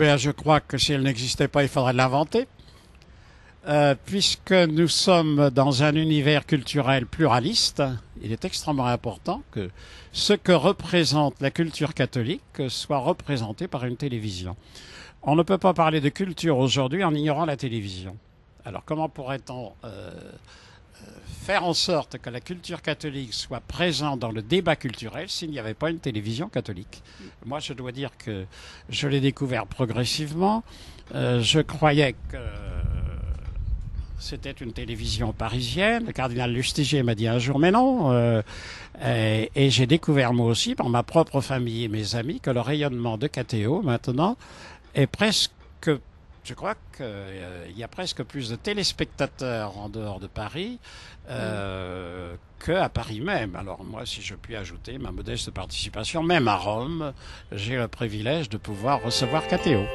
Eh je crois que si elle n'existait pas, il faudrait l'inventer. Euh, puisque nous sommes dans un univers culturel pluraliste, il est extrêmement important que ce que représente la culture catholique soit représenté par une télévision. On ne peut pas parler de culture aujourd'hui en ignorant la télévision. Alors comment pourrait-on euh, euh, faire en sorte que la culture catholique soit présente dans le débat culturel s'il n'y avait pas une télévision catholique. Moi, je dois dire que je l'ai découvert progressivement. Euh, je croyais que c'était une télévision parisienne. Le cardinal Lustiger m'a dit un jour, mais non. Euh, et, j'ai découvert moi aussi, par ma propre famille et mes amis, que le rayonnement de KTO, maintenant, est presque je crois qu'il euh, y a presque plus de téléspectateurs en dehors de Paris euh, que à Paris même. Alors moi, si je puis ajouter ma modeste participation, même à Rome, j'ai le privilège de pouvoir recevoir Catéo.